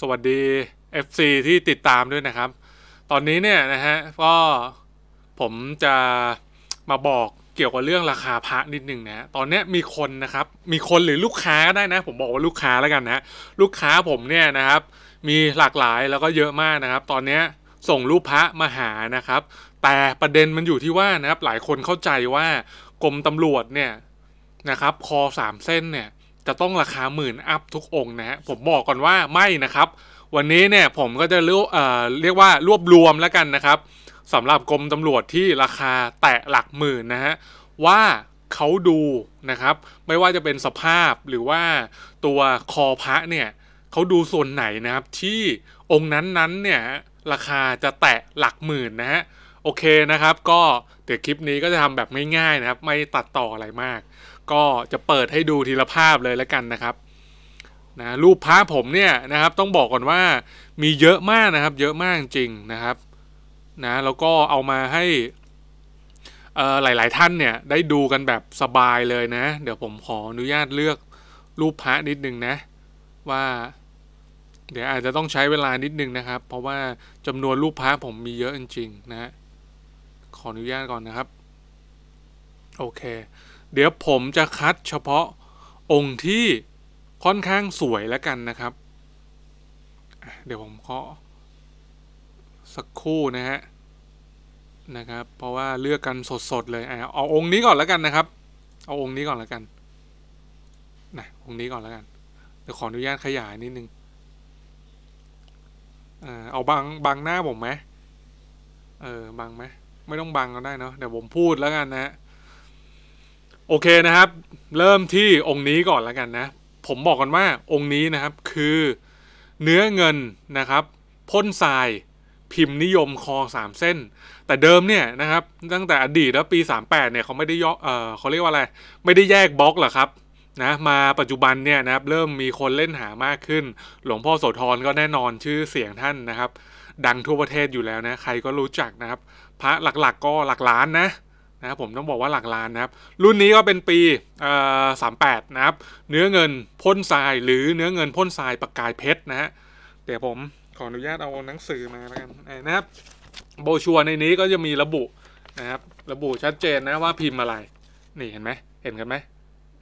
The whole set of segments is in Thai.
สวัสดี FC ที่ติดตามด้วยนะครับ ตอนนี้เนี่ยนะฮะก็ผมจะมาบอกเกี่ยวกับเรื่องราคาพระนิดนึงนะตอนนี้มีคนนะครับ มีคนหรือลูกค้าก็ได้นะ ผมบอกว่าลูกค้าแล้วกันนะลูกค้าผมเนี่ยนะครับ มีหลากหลายแล้วก็เยอะมากนะครับ ตอนนี้ส่งรูปพระมาหานะครับ แต่ประเด็นมันอยู่ที่ว่านะครับ หลายคนเข้าใจว่ากรมตำรวจเนี่ยนะครับ คอสามเส้นเนี่ยจะต้องราคาหมื่นอัพทุกองนะฮะ ผมบอกก่อนว่าไม่นะครับ วันนี้เนี่ยผมก็จะเรียกเรียกว่ารวบรวมแล้วกันนะครับสำหรับกรมตำรวจที่ราคาแตะหลักหมื่นนะฮะ ว่าเขาดูนะครับ ไม่ว่าจะเป็นสภาพหรือว่าตัวคอพระเนี่ยเขาดูส่วนไหนนะครับ ที่องค์นั้นๆเนี่ยราคาจะแตะหลักหมื่นนะฮะ โอเคนะครับ ก็เดี๋ยวคลิปนี้ก็จะทำแบบง่ายๆนะครับ ไม่ตัดต่ออะไรมากก็จะเปิดให้ดูทีละภาพเลยแล้วกันนะครับ นะ รูปพระผมเนี่ยนะครับต้องบอกก่อนว่ามีเยอะมากนะครับ เยอะมากจริงนะครับ นะ แล้วก็เอามาให้หลายๆท่านเนี่ยได้ดูกันแบบสบายเลยนะ เดี๋ยวผมขออนุญาตเลือกรูปพระนิดนึงนะ ว่า เดี๋ยวอาจจะต้องใช้เวลานิดนึงนะครับ เพราะว่าจำนวนรูปพระผมมีเยอะจริงๆนะขออนุญาตก่อนนะครับ โอเคเดี๋ยวผมจะคัดเฉพาะองค์ที่ค่อนข้างสวยแล้วกันนะครับเดี๋ยวผมเคาะสักคู่นะฮะนะครับ เพราะว่าเลือกกันสดๆ เลยเอาองค์นี้ก่อนแล้วกันนะครับ เอาองค์นี้ก่อนแล้วกันนะองค์นี้ก่อนแล้วกันเดี๋ยวขออนุญาตขยายนิดนึงเอาบางบางหน้าผมไหมเออบางไหมไม่ต้องบางก็ได้ เนาะเดี๋ยวผมพูดแล้วกันนะฮะโอเคนะครับ เริ่มที่องค์นี้ก่อนแล้วกันนะ ผมบอกกันว่าองค์นี้นะครับคือเนื้อเงินนะครับพ่นทรายพิมพ์นิยมคอสามเส้น แต่เดิมเนี่ยนะครับ ตั้งแต่อดีตแล้วปี38เนี่ยเขาไม่ได้ย่อเออเขาเรียกว่าอะไรไม่ได้แยกบล็อกหรอครับนะมาปัจจุบันเนี่ยนะครับเริ่มมีคนเล่นหามากขึ้น หลวงพ่อโสธรก็แน่นอนชื่อเสียงท่านนะครับ ดังทั่วประเทศอยู่แล้วนะใครก็รู้จักนะครับ พระหลักๆกก็หลักล้านนะนะครับผมต้องบอกว่าหลักล้านนะครับรุ่นนี้ก็เป็นปีสามแปดนะครับ เนื้อเงินพ่นทรายหรือเนื้อเงินพ่นทรายประกายเพชรนะฮะเดี๋ยวผมขออนุญาตเอาหนังสือมาแล้วกันนะครับโบชัวในนี้ก็จะมีระบุ นะครับระบุชัดเจนนะว่าพิมพ์อะไร นี่เห็นไหมเห็นกันไหม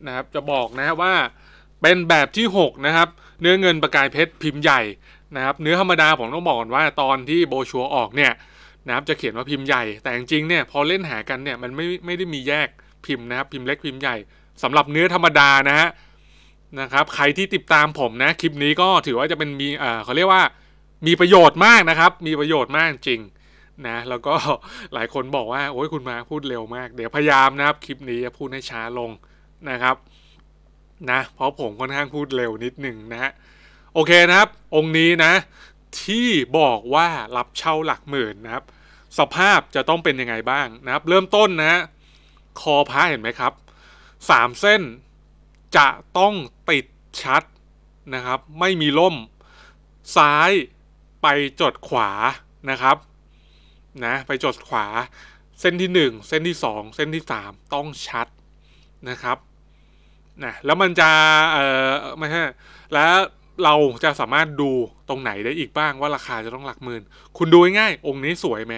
นะครับจะบอกนะว่าเป็นแบบที่6นะครับเนื้อเงินประกาย เพชรพิมพ์ใหญ่นะครับเนื้อธรรมดาผมต้องบอกก่อนว่า ตอนที่โบชัวออกเนี่ยนะครับ จะเขียนว่าพิมพ์ใหญ่แต่จริงเนี่ยพอเล่นหากันเนี่ยมันไม่ไม่ได้มีแยกพิมพ์นะครับ พิมพ์เล็กพิมพ์ใหญ่สำหรับเนื้อธรรมดานะฮะนะครับ ใครที่ติดตามผมนะคลิปนี้ก็ถือว่าจะเป็นมีเอ่อเขาเรียกว่ามีประโยชน์มากนะครับ มีประโยชน์มากจริงนะ แล้วก็หลายคนบอกว่าโอ้ยคุณมาพูดเร็วมาก เดี๋ยวพยายามนะครับ คลิปนี้จะพูดให้ช้าลงนะครับนะเพราะผมค่อนข้างพูดเร็วนิดหนึ่งนะฮะโอเคนะครับ องค์นี้นะที่บอกว่ารับเช่าหลักหมื่นนะครับ สภาพจะต้องเป็นยังไงบ้างนะครับ เริ่มต้นนะคอพ้าเห็นไหมครับสามเส้นจะต้องติดชัดนะครับไม่มีล่มซ้ายไปจดขวานะครับนะไปจดขวา เส้นที่1เส้นที่ 2 เส้นที่3ต้องชัดนะครับนะแล้วมันจะเออไม่ใช่แล้วเราจะสามารถดูตรงไหนได้อีกบ้างว่าราคาจะต้องหลักหมื่น คุณดูง่าย องค์นี้สวยไหม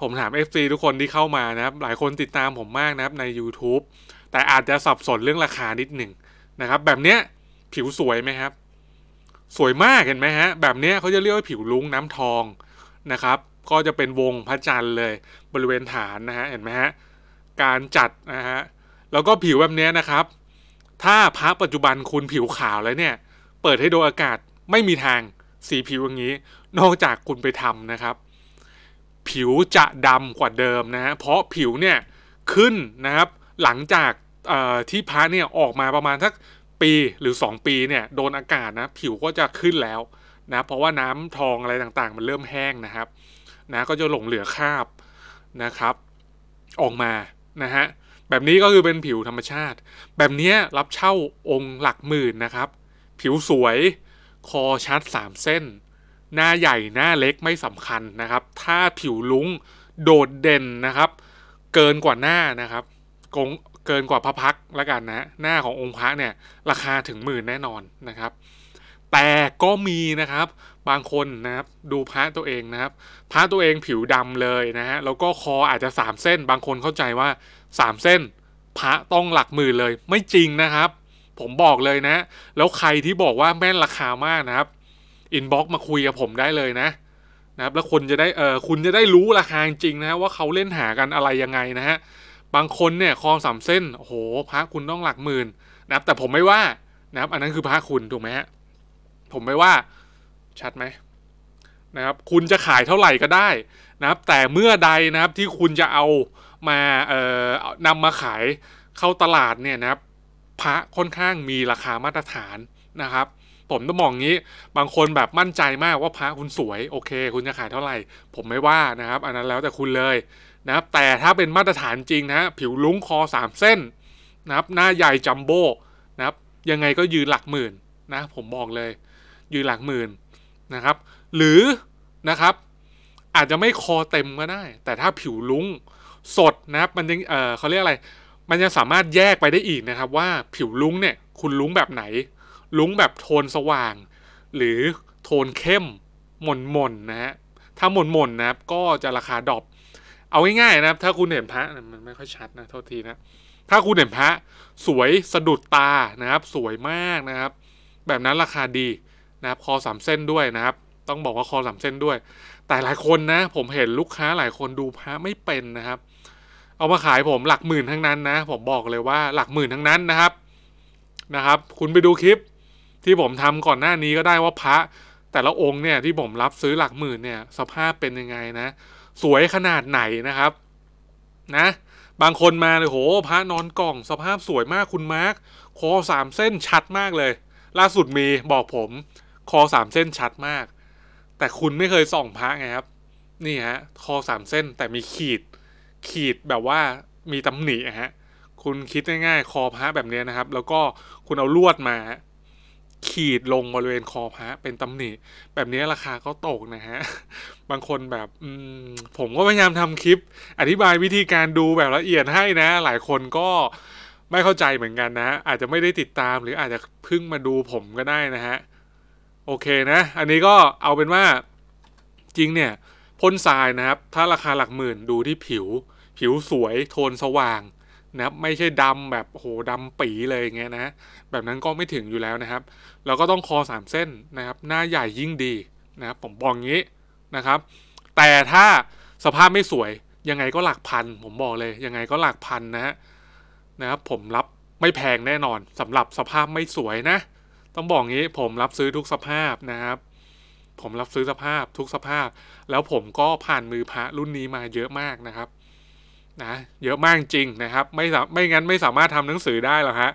ผมถาม FC ทุกคนที่เข้ามานะครับ หลายคนติดตามผมมากนะครับใน YouTube แต่อาจจะสับสนเรื่องราคานิดหนึ่งนะครับ แบบเนี้ยผิวสวยไหมครับ สวยมากเห็นไหมฮะ แบบเนี้ยเขาจะเรียกว่าผิวลุงน้ำทองนะครับ ก็จะเป็นวงพระจันทร์เลยบริเวณฐานนะฮะ เห็นไหมฮะ การจัดนะฮะ แล้วก็ผิวแบบเนี้ยนะครับ ถ้าพระปัจจุบันคุณผิวขาวแล้วเนี่ยเปิดให้โดนอากาศไม่มีทาง สีผิวอย่างนี้ นอกจากคุณไปทำนะครับ ผิวจะดำกว่าเดิมนะฮะเพราะผิวเนี่ยขึ้นนะครับ หลังจากที่พระเนี่ยออกมาประมาณสักปีหรือ 2 ปีเนี่ยโดนอากาศนะผิวก็จะขึ้นแล้วนะเพราะว่าน้ำทองอะไรต่างๆ มันเริ่มแห้งนะครับนะก็จะหลงเหลือคราบนะครับออกมานะฮะแบบนี้ก็คือเป็นผิวธรรมชาติ แบบนี้รับเช่าองค์หลักหมื่นนะครับผิวสวยคอชัด 3 เส้น หน้าใหญ่หน้าเล็กไม่สำคัญนะครับ ถ้าผิวลุงโดดเด่นนะครับ เกินกว่าหน้านะครับกงเกินกว่าพระพักละกันนะ หน้าขององค์พระเนี่ยราคาถึงหมื่นแน่นอนนะครับ แต่ก็มีนะครับบางคนนะครับดูพระตัวเองนะครับ พระตัวเองผิวดำเลยนะฮะแล้วก็คออาจจะ3เส้น บางคนเข้าใจว่า3เส้นพระต้องหลักหมื่นเลย ไม่จริงนะครับผมบอกเลยนะ แล้วใครที่บอกว่าแม่นราคามากนะครับ อินบ็อกซ์มาคุยกับผมได้เลยนะ นะครับ แล้วคนจะได้เออคุณจะได้รู้ราคาจริงนะว่าเขาเล่นหากันอะไรยังไงนะฮะบางคนเนี่ยคองสามเส้น โอ้โหพระคุณต้องหลักหมื่นนะครับ แต่ผมไม่ว่านะครับ อันนั้นคือพระคุณถูกไหมฮะผมไม่ว่า ชัดไหมนะครับ คุณจะขายเท่าไหร่ก็ได้นะครับ แต่เมื่อใดนะครับ ที่คุณจะเอามาเอ่อนำมาขายเข้าตลาดเนี่ยนะครับพระค่อนข้างมีราคามาตรฐานนะครับ ผมต้องมองงี้บางคนแบบมั่นใจมากว่าพระคุณสวย โอเคคุณจะขายเท่าไหร่ ผมไม่ว่านะครับ อันนั้นแล้วแต่คุณเลยนะครับแต่ถ้าเป็นมาตรฐานจริงนะผิวลุ้งคอ 3 เส้นนะครับหน้าใหญ่จัมโบ้นะครับยังไงก็ยืนหลักหมื่นนะผมบอกเลย ยืนหลักหมื่นนะครับ หรือนะครับอาจจะไม่คอเต็มก็ได้แต่ถ้าผิวลุ้งสดนะครับมันยังเออเขาเรียกอะไรมันยังสามารถแยกไปได้อีกนะครับ ว่าผิวลุ้งเนี่ยคุณลุ้งแบบไหน ลุ้งแบบโทนสว่างหรือโทนเข้ม หม่นห่นนะฮะถ้าหม่นห่นนะครับก็จะราคาดรอปเอาง่ายๆนะครับ ถ้าคุณเห็นพระมันไม่ค่อยชัดนะโทษทีนะถ้าคุณเห็นพระ สวยสะดุดตานะครับสวยมากนะครับ แบบนั้นราคาดีนะครับ คอสามเส้นด้วยนะครับต้องบอกว่าคอสามเส้นด้วย แต่หลายคนนะผมเห็นลูกค้าหลายคนดูพระไม่เป็นนะครับเอามาขายผมหลักหมื่นทั้งนั้นนะ ผมบอกเลยว่าหลักหมื่นทั้งนั้นนะครับนะครับคุณไปดูคลิปที่ผมทำก่อนหน้านี้ก็ได้ว่าพระ แต่ละองค์เนี่ย ที่ผมรับซื้อหลักหมื่นเนี่ยสภาพเป็นยังไงนะ สวยขนาดไหนนะครับ นะ บางคนมาเลยโหพระนอนกล่องสภาพสวยมากคุณมาร์คคอสามเส้นชัดมากเลย ล่าสุดมีบอกผมคอสามเส้นชัดมาก แต่คุณไม่เคยส่องพระไงครับนี่ฮะคอสามเส้นแต่มีขีดขีดแบบว่ามีตำหนิฮะ คุณคิด ง่ายๆคอพระแบบนี้นะครับ แล้วก็คุณเอาลวดมา ขีดลงบริเวณคอพระเป็นตำหนิแบบนี้ราคาก็ตกนะฮะ บางคนแบบผมก็พยายามทำคลิป อธิบายวิธีการดูแบบละเอียดให้นะ หลายคนก็ไม่เข้าใจเหมือนกันนะ อาจจะไม่ได้ติดตามหรืออาจจะเพิ่งมาดูผมก็ได้นะฮะ โอเคนะ อันนี้ก็เอาเป็นว่าจริงเนี่ยพ่นทรายนะครับ ถ้าราคาหลักหมื่นดูที่ผิวผิวสวยโทนสว่างนะครับ ไม่ใช่ดำแบบโหดำปีเลยงเงี้ยนะ แบบนั้นก็ไม่ถึงอยู่แล้วนะครับแล้วก็ต้องคอ 3 เส้นนะครับ หน้าใหญ่ยิ่งดีนะครับผมบอกงี้นะครับ แต่ถ้าสภาพไม่สวยยังไงก็หลักพันผมบอกเลยยังไงก็หลักพันนะฮะนะครับ ผมรับไม่แพงแน่นอน สำหรับสภาพไม่สวยนะ ต้องบอกงี้ผมรับซื้อทุกสภาพนะครับ ผมรับซื้อสภาพทุกสภาพ แล้วผมก็ผ่านมือพระรุ่นนี้มาเยอะมากนะครับนะเยอะมากจริงนะครับไม่ไม่งั้นไม่สามารถทำหนังสือได้หรอกฮะ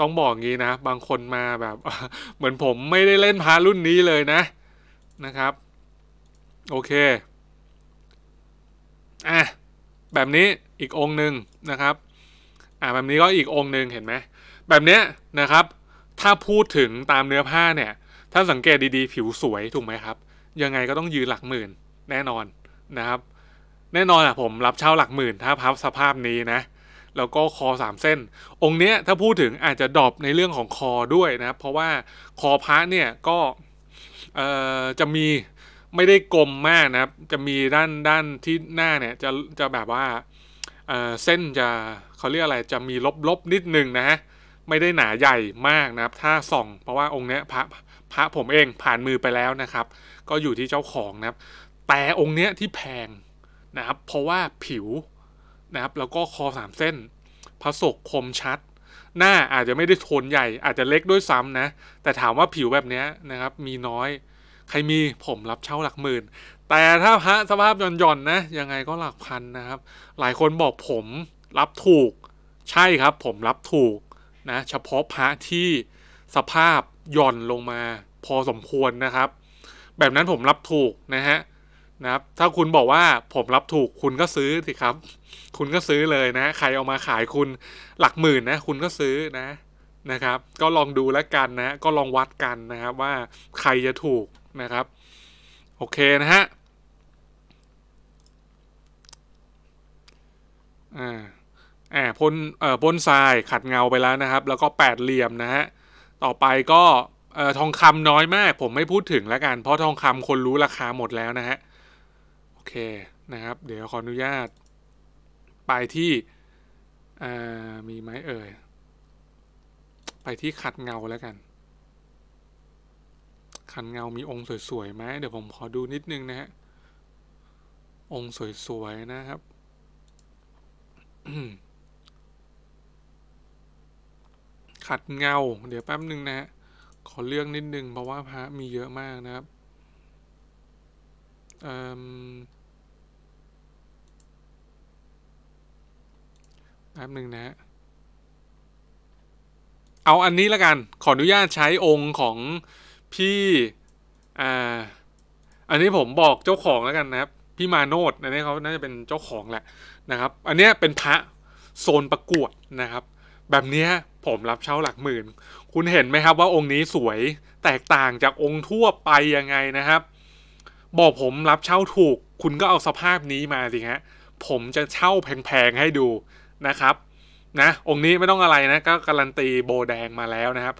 ต้องบอกงี้นะ บางคนมาแบบ เหมือนผมไม่ได้เล่นพารุ่นนี้เลยนะนะครับ โอเคอ่ะแบบนี้อีกองหนึ่งนะครับ อ่ะแบบนี้ก็อีกองหนึ่งเห็นไหม แบบเนี้ยนะครับ ถ้าพูดถึงตามเนื้อผ้าเนี่ย ถ้าสังเกตดีๆผิวสวยถูกไหมครับ ยังไงก็ต้องยืนหลักหมื่นแน่นอนนะครับแน่นอนอ่ะผมรับเช่าหลักหมื่นถ้าพับสภาพนี้นะ แล้วก็คอสามเส้น องค์เนี้ยถ้าพูดถึงอาจจะดรอปในเรื่องของคอด้วยนะเพราะว่าคอพระเนี่ยก็เอ่อจะมีไม่ได้กลมมากนะครับ จะมีด้านด้านที่หน้าเนี่ยจะจะแบบว่าเอ่อเส้นจะเขาเรียกอะไรจะมีลบลบนิดนึงนะฮะไม่ได้หนาใหญ่มากนะครับ ถ้าส่อง เพราะว่าองค์เนี้ยพระพระผมเองผ่านมือไปแล้วนะครับ ก็อยู่ที่เจ้าของนะครับ แต่องค์เนี้ยที่แพงนะครับเพราะว่าผิวนะครับ แล้วก็คอสามเส้นผสกคมชัด หน้าอาจจะไม่ได้โทนใหญ่อาจจะเล็กด้วยซ้ำนะ แต่ถามว่าผิวแบบนี้นะครับ มีน้อย ใครมีผมรับเช่าหลักหมื่นแต่ถ้าพระสภาพหย่อนๆนะยังไงก็หลักพันนะครับ หลายคนบอกผมรับถูก ใช่ครับ ผมรับถูกนะเฉพาะพระที่สภาพหย่อนลงมา พอสมควรนะครับ แบบนั้นผมรับถูกนะฮะนะครับ ถ้าคุณบอกว่าผมรับถูกคุณก็ซื้อสิครับ คุณก็ซื้อเลยนะ ใครเอามาขายคุณหลักหมื่นนะคุณก็ซื้อนะนะครับ ก็ลองดูแล้ว กันนะก็ลองวัดกันนะครับ ว่าใครจะถูกนะครับ โอเค นะฮะอ่าอ่าพ่นเอ่อพ่นทรายขัดเงาไปแล้วนะครับ แล้วก็แปดเหลี่ยมนะฮะต่อไปก็เอ่อทองคำน้อยมาก ผมไม่พูดถึงแล้วกันเพราะทองคำคนรู้ราคาหมดแล้วนะฮะเคนะครับ เดี๋ยวขออนุญาต ไปที่มีไม้ เอ่ยไปที่ ขัดเงาแล้วกัน ขัดเงามีองค์สวยๆไหมเดี๋ยว ผม ขอดูนิด นึง นะ ฮะ องค์สวย ๆ นะครับ ขัดเงา เดี๋ยวแป๊บนึงนะฮะขอเลือกนิด นึง เพราะ ว่าพระมีเยอะมากนะครับแป๊บหนึ่งนะเอาอันนี้ละกัน ขออนุญาตใช้องค์ของพี่ อ่า อันนี้ผมบอกเจ้าของแล้วกันนะครับ พี่มาโนดอันนี้เขาน่าจะเป็นเจ้าของแหละนะครับ อันนี้เป็นพระ โซนประกวดนะครับ แบบนี้ผมรับเช่าหลักหมื่น คุณเห็นไหมครับว่าองค์นี้สวยแตกต่างจากองค์ทั่วไปยังไงนะครับ บอกผมรับเช่าถูก คุณก็เอาสภาพนี้มาสิฮะผมจะเช่าแพงๆให้ดูนะครับ นะองค์นี้ไม่ต้องอะไรนะก็การันตีโบแดงมาแล้วนะครับ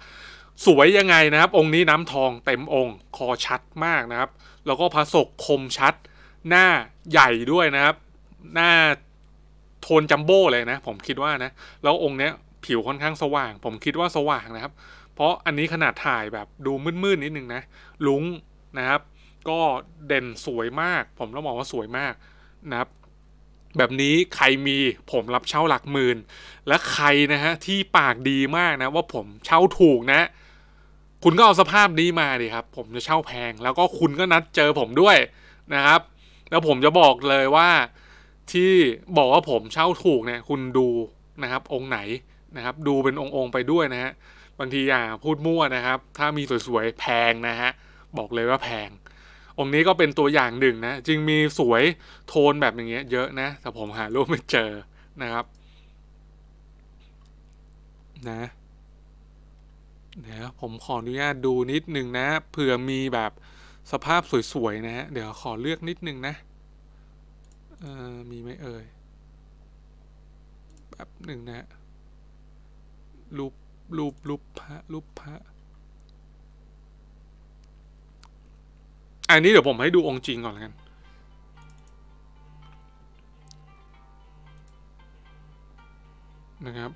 สวยยังไงนะครับองค์นี้น้ำทองเต็มองค์คอชัดมากนะครับ แล้วก็พระศกคมชัด หน้าใหญ่ด้วยนะครับ หน้าโทนจัมโบ้เลยนะ ผมคิดว่านะแล้วองค์เนี้ยผิวค่อนข้างสว่าง ผมคิดว่าสว่างนะครับ เพราะอันนี้ขนาดถ่ายแบบดูมืดๆนิดนึงนะลุงนะครับ ก็เด่นสวยมาก ผมต้องบอกว่าสวยมากนะครับแบบนี้ใครมีผมรับเช่าหลักหมื่นและใครนะฮะที่ปากดีมากนะว่าผมเช่าถูกนะ คุณก็เอาสภาพนี้มาดิครับ ผมจะเช่าแพง แล้วก็คุณก็นัดเจอผมด้วยนะครับ แล้วผมจะบอกเลยว่าที่บอกว่าผมเช่าถูกเนี่ยคุณดูนะครับองค์ไหนนะครับ ดูเป็นองค์ๆไปด้วยนะฮะบางทีอย่าพูดมั่วนะครับ ถ้ามีสวยๆแพงนะฮะบอกเลยว่าแพงองค์นี้ก็เป็นตัวอย่างหนึ่งนะจึงมีสวยโทนแบบอย่างเงี้ยเยอะนะแต่ผมหารูปไม่เจอนะครับนะเดี๋ยวผมขออนุญาตดูนิดหนึ่งนะเผื่อมีแบบสภาพสวยๆนะเดี๋ยวขอเลือกนิดหนึ่งนะมีไหมเอ่ยแบบหนึ่งนะ รูปรูปรูปพระรูปพระอันนี้เดี๋ยวผมให้ดูองค์จริงก่อนแล้วกันนะครับ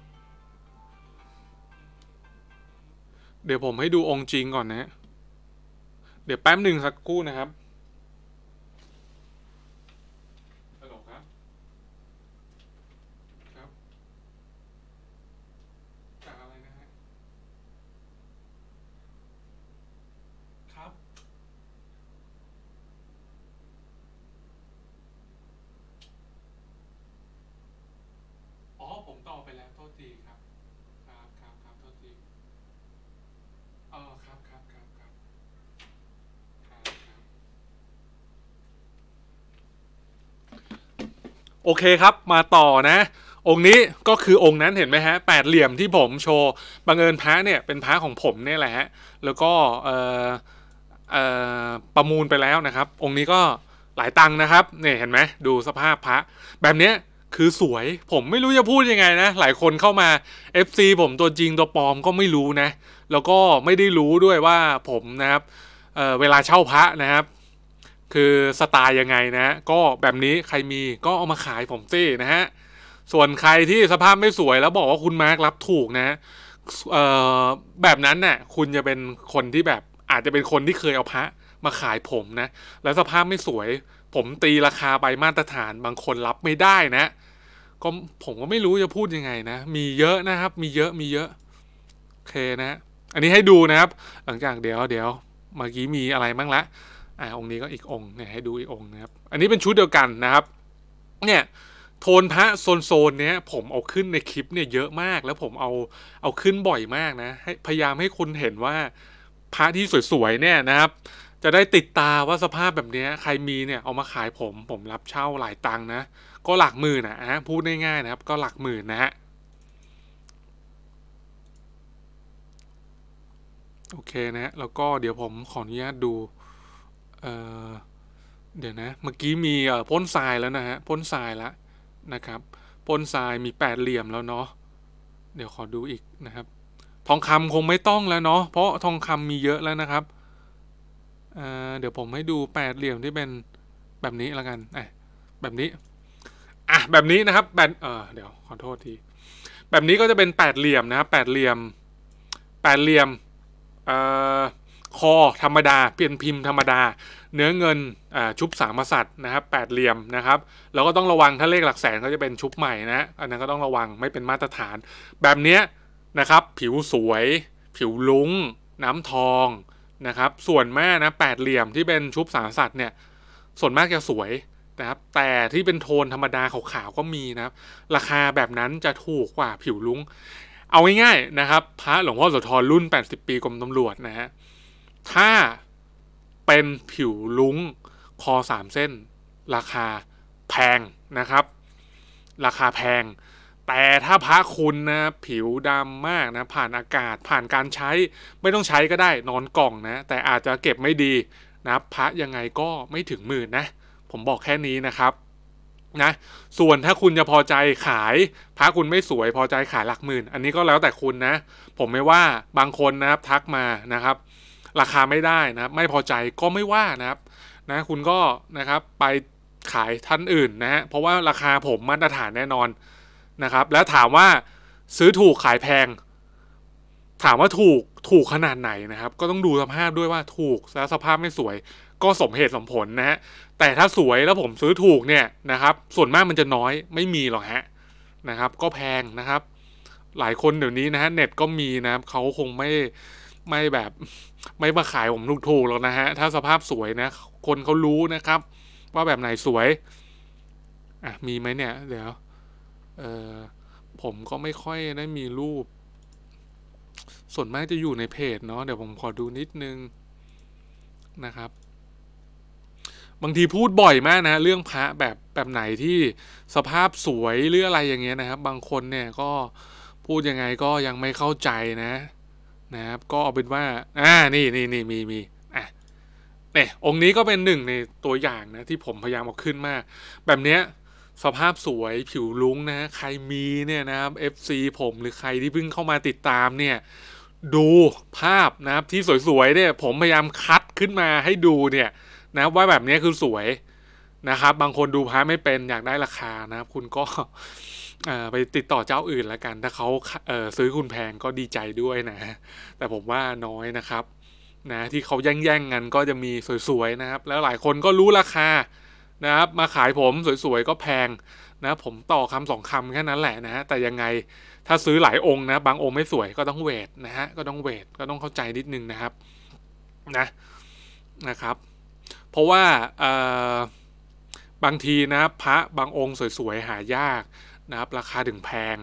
เดี๋ยวผมให้ดูองค์จริงก่อนนะเดี๋ยวแป๊บหนึ่งสักครู่นะครับษทีครับครับครับครับโทษทีอ๋อครับครับครับโอเคครับมาต่อนะ องค์นี้ก็คือองค์นั้นเห็นไหมฮะแปดเหลี่ยมที่ผมโชว์บังเอิญพระเนี่ยเป็นพระของผมเนี่ยแหละฮะแล้วก็เออเออประมูลไปแล้วนะครับ องค์นี้ก็หลายตังค์นะครับเนี่ยเห็นไหมดูสภาพพระแบบเนี้ยคือสวย ผมไม่รู้จะพูดยังไงนะ หลายคนเข้ามา FC ผมตัวจริงตัวปลอมก็ไม่รู้นะ แล้วก็ไม่ได้รู้ด้วยว่าผมนะครับเเวลาเช่าพระนะครับคือสไตล์ยังไงนะก็แบบนี้ใครมีก็เอามาขายผมซินะฮะส่วนใครที่สภาพไม่สวยแล้วบอกว่าคุณมาร์ครับถูกนะแบบนั้นนะ่ะคุณจะเป็นคนที่แบบอาจจะเป็นคนที่เคยเอาพระ มาขายผมนะแล้วสภาพไม่สวยผมตีราคาไปมาตรฐานบางคนรับ ไม่ได้นะ ก็ผมก็ไม่รู้จะพูดยังไงนะ มีเยอะนะครับ มีเยอะมีเยอะโอเคนะอันนี้ให้ดูนะครับ หลังจาก เดี๋ยวเดี๋ยวเมื่อกี้มีอะไรบ้างละอ่าองค์นี้ก็อีกองค์เนี่ยให้ดูอีกองค์นะครับ อันนี้เป็นชุดเดียวกันนะครับ เนี่ยโทนพระโซนโซนเนี้ยผมเอาขึ้นในคลิปเนี่ยเยอะมากแล้วผม เอาเอาขึ้นบ่อยมากนะ ให้พยายามให้ คน เห็นว่าพระที่สวยๆเนี่ยนะครับจะได้ติดตาว่าสภาพแบบนี้ใครมี เนี่ยเอามาขายผมผมรับเช่าหลายตังนะ ก็หลักหมื่นนะฮะพูดง่ายๆนะครับ ก็หลักหมื่นนะฮะโอเคนะแล้วก็เดี๋ยวผมขออนุญาตดูเเดี๋ยวนะ เมื่อกี้มีพ่นทรายแล้วนะฮะพ่นทรายแล้วนะครับพ่นทรายมีแปดเหลี่ยมแล้วเนาะเดี๋ยวขอดูอีกนะครับ ทองคำคงไม่ต้องแล้วเนาะเพราะทองคำมีเยอะแล้วนะครับเดี๋ยวผมให้ดูแปดเหลี่ยมที่เป็นแบบนี้ละกันอแบบนี้อ่ะแบบนี้นะครับแบบเเดี๋ยวขอโทษที แบบนี้ก็จะเป็นแปดเหลี่ยมนะครับแปดเหลี่ยมแปดเหลี่ยมออคอธรรมดาเปลี่ยนพิมพ์ธรรมดา เนื้อเงินชุบสามสัตว์นะครับแปดเหลี่ยมนะครับแล้วก็ต้องระวังถ้าเลขหลักแสนก็จะเป็นชุบใหม่นะอันนั้นก็ต้องระวังไม่เป็นมาตรฐาน แบบเนี้ยนะครับผิวสวย ผิวลุ้ง น้ำทองนะครับส่วนมากนะแปดเหลี่ยมที่เป็นชุบสารสัตว์เนี่ย ส่วนมากจะสวยนะครับแต่ที่เป็นโทนธรรมดาขาวๆก็มีนะครับ ราคาแบบนั้นจะถูกกว่าผิวลุงเอาง่ายๆนะครับพระหลวงพ่อโสธรรุ่น 80 ปีกรมตำรวจนะฮะถ้าเป็นผิวลุงคอสามเส้นราคาแพงนะครับ ราคาแพงแต่ถ้าพระคุณนะผิวดำมากนะผ่านอากาศผ่านการใช้ไม่ต้องใช้ก็ได้ นอนกล่องนะ แต่อาจจะเก็บไม่ดีนะพระยังไงก็ไม่ถึงหมื่นนะผมบอกแค่นี้นะครับนะส่วนถ้าคุณจะพอใจขายพระคุณไม่สวยพอใจขายหลักหมื่น อันนี้ก็แล้วแต่คุณนะ ผมไม่ว่าบางคนนะครับทักมานะครับ ราคาไม่ได้นะครับไม่พอใจก็ไม่ว่านะครับนะคุณก็นะครับไปขายท่านอื่นนะฮะเพราะว่าราคาผมมาตรฐานแน่นอนนะครับแล้วถามว่าซื้อถูกขายแพง ถามว่าถูกถูกขนาดไหนนะครับ ก็ต้องดูสภาพด้วยว่าถูกแล้วสภาพไม่สวยก็สมเหตุสมผลนะฮะ แต่ถ้าสวยแล้วผมซื้อถูกเนี่ยนะครับ ส่วนมากมันจะน้อยไม่มีหรอกฮะนะครับ ก็แพงนะครับ หลายคนเดี๋ยวนี้นะฮะ เน็ตก็มีนะครับ เขาคงไม่ไม่แบบไม่มาขายผมถูกกหรอกนะฮะถ้าสภาพสวยนะ คนเขารู้นะครับ ว่าแบบไหนสวยอ่ะมีไหมเนี่ยเดี๋ยวเออผมก็ไม่ค่อยได้มีรูป ส่วนมากจะอยู่ในเพจเนาะเดี๋ยวผมขอดูนิดนึงนะครับ บางทีพูดบ่อยมากนะเรื่องพระแบบแบบไหนที่สภาพสวยหรืออะไรอย่างเงี้ยนะครับบางคนเนี่ยก็พูดยังไงก็ยังไม่เข้าใจนะ นะครับก็เอาเป็นว่า อ่านี่นี่นี่มีมีอ่ะเนี่ยองค์นี้ก็เป็นหนึ่งในตัวอย่างนะที่ผมพยายามเอาขึ้นมาแบบเนี้ยสภาพสวยผิวลุ้งนะใครมีเนี่ยนะครับ FC ผมหรือใครที่เพิ่งเข้ามาติดตาม เนี่ย ดูภาพนะครับ ที่สวยๆเนี่ย ผมพยายามคัดขึ้นมาให้ดูเนี่ย นะว่าแบบนี้คือสวยนะครับ บางคนดูพาพไม่เป็นอยากได้ราคานะครับ คุณก็ไปติดต่อเจ้าอื่นละกัน ถ้าเขาเซื้อคุณแพงก็ดีใจด้วยนะ แต่ผมว่าน้อยนะครับ นะ ที่เขาแย่งๆกันก็จะมีสวยๆนะครับ แล้วหลายคนก็รู้ราคานะครับมาขายผมสวย ๆ ก็แพงนะผมต่อคำสองคำแค่นั้นแหละนะฮะแต่ยังไงถ้าซื้อหลายองค์นะบางองค์ไม่สวยก็ต้องเวทนะฮะก็ต้องเวทก็ต้องเข้าใจนิดนึงนะครับนะ นะครับ เพราะว่าบางทีนะพระบางองค์สวยๆหายากนะครับ ราคาถึงแพง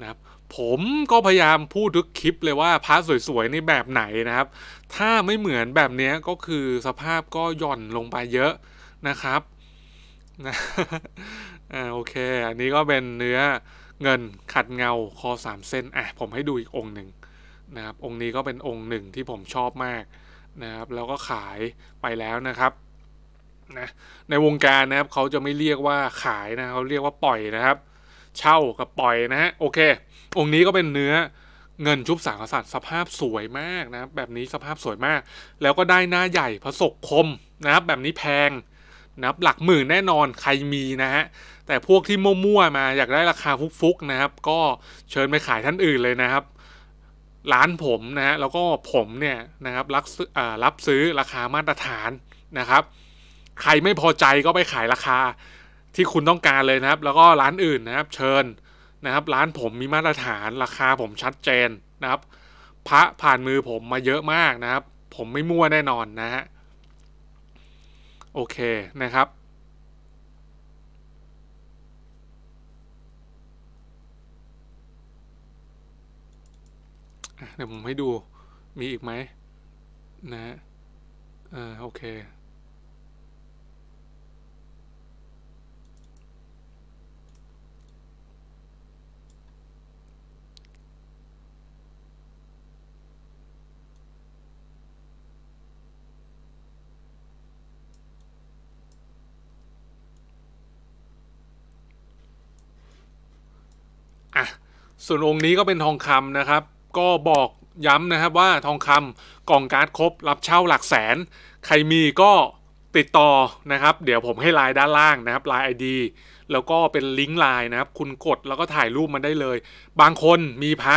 นะครับ ผมก็พยายามพูดทุกคลิปเลยว่าพระสวยๆในแบบไหนนะครับ ถ้าไม่เหมือนแบบนี้ก็คือสภาพก็หย่อนลงไปเยอะนะครับอะโอเค อันนี้ก็เป็นเนื้อเงินขัดเงาคอสามเส้นอ่ะผมให้ดูอีกองหนึ่งนะครับ องค์นี้ก็เป็นองค์หนึ่งที่ผมชอบมากนะครับ แล้วก็ขายไปแล้วนะครับนะในวงการนะครับเขาจะไม่เรียกว่าขายนะเขาเรียกว่าปล่อยนะครับ เช่ากับปล่อยนะฮะโอเค องค์นี้ก็เป็นเนื้อเงินชุบสางกษัตริย์สภาพสวยมากนะครับแบบนี้สภาพสวยมากแล้วก็ได้หน้าใหญ่พระศกคมนะครับ แบบนี้แพงนะครับหลักหมื่นแน่นอนใครมีนะฮะแต่พวกที่มั่วๆ มาอยากได้ราคาฟุกๆนะครับ ก็เชิญไปขายท่านอื่นเลยนะครับ ร้านผมนะฮะแล้วก็ผมเนี่ยนะครับรับรับซื้อราคามาตรฐานนะครับ ใครไม่พอใจก็ไปขายราคาที่คุณต้องการเลยนะครับ แล้วก็ร้านอื่นนะครับ เชิญนะครับร้านผมมีมาตรฐานราคาผมชัดเจนนะครับ พระผ่านมือผมมาเยอะมากนะครับ ผมไม่มั่วแน่นอนนะฮะโอเคนะครับเดี๋ยว ผม ให้ดูมีอีกไหม นะฮะอโอเคส่วนองค์นี้ก็เป็นทองคำนะครับ ก็บอกย้ำนะครับว่าทองคำกล่องการ์ดครบรับเช่าหลักแสน ใครมีก็ติดต่อนะครับ เดี๋ยวผมให้ไลน์ด้านล่างนะครับไลน์ดีแล้วก็เป็นลิงก์ไลน์นะครับ คุณกดแล้วก็ถ่ายรูปมันได้เลย บางคนมีพระ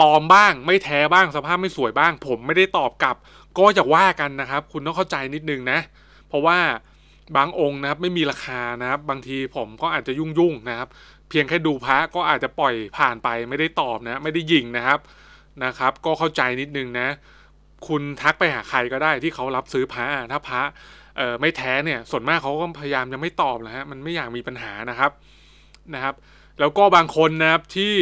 ปลอมบ้าง ไม่แท้บ้างสภาพไม่สวยบ้าง ผมไม่ได้ตอบกลับ ก็จะว่ากันนะครับ คุณต้องเข้าใจนิดนึงนะ เพราะว่าบางองค์นะครับไม่มีราคานะครับ บางทีผมก็อาจจะยุ่งๆ นะครับเพียงแค่ ดูพระก็อาจจะปล่อยผ่านไปไม่ได้ตอบนะไม่ได้ยิงนะครับนะครับ ก็เข้าใจนิด นึงนะ คุณทักไปหาใครก็ได้ที่เขารับซื้อพระถ้าพระไม่แท้เนี่ย ส่วนมากเขาก็พยายามจะไม่ตอบนะฮะมันไม่อยาก มีปัญหานะครับนะครับ แล้วก็บางคนนะครับที่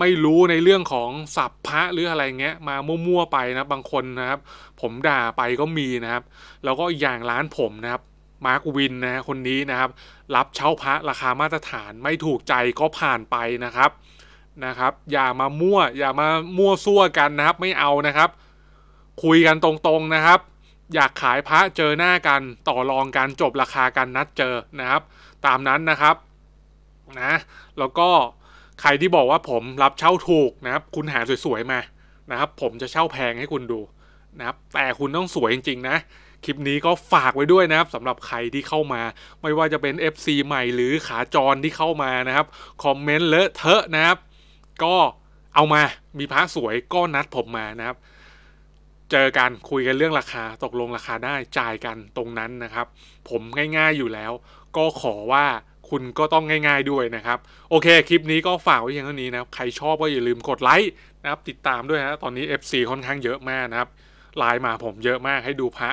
ไม่รู้ในเรื่องของสับพระหรืออะไรเงี้ยมา มั่วๆไปนะบางคนนะครับ ผมด่าไปก็มีนะครับแล้วก็อย่างร้านผมนะครับมาร์กวินนะคนนี้นะครับรับเช่าพระราคามาตรฐานไม่ถูกใจก็ผ่านไปนะครับนะครับ อย่ามามั่วอย่ามามั่วซั่วกันนะครับ ไม่เอานะครับ คุยกันตรงๆนะครับ อยากขายพระเจอหน้ากันต่อรองกันจบราคากันนัดเจอนะครับ ตามนั้นนะครับนะแล้วก็ใครที่บอกว่าผมรับเช่าถูกนะครับ คุณหาสวยๆมานะครับ ผมจะเช่าแพงให้คุณดูนะครับแต่คุณต้องสวยจริงๆนะคลิปนี้ก็ฝากไว้ด้วยนะครับสำหรับใครที่เข้ามา ไม่ว่าจะเป็น FC ใหม่หรือขาจรที่เข้ามานะครับคอมเมนต์เลอะเทอะนะครับก็เอามามีพระสวยก็นัดผมมานะครับ เจอกันคุยกันเรื่องราคาตกลงราคาได้จ่ายกันตรงนั้นนะครับ ผมง่ายๆอยู่แล้วก็ขอว่าคุณก็ต้องง่าย ๆด้วยนะครับโอเคคลิปนี้ก็ฝากไว้เพียงเท่านี้นะครับ ใครชอบก็อย่าลืมกดไลค์นะครับ ติดตามด้วยนะตอนนี้ FC ค่อนข้างเยอะมากนะครับไลน์มาผมเยอะมากให้ดูพระ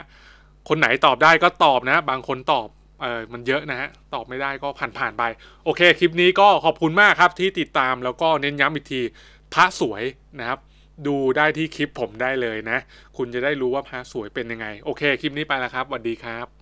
คนไหนตอบได้ก็ตอบนะ บางคนตอบเออมันเยอะนะฮะ ตอบไม่ได้ก็ผ่านๆไป โอเคคลิปนี้ก็ขอบคุณมากครับที่ติดตามแล้วก็เน้นย้ำอีกทีพระสวยนะครับ ดูได้ที่คลิปผมได้เลยนะ คุณจะได้รู้ว่าพระสวยเป็นยังไงโอเคคลิปนี้ไปแล้วครับสวัสดีครับ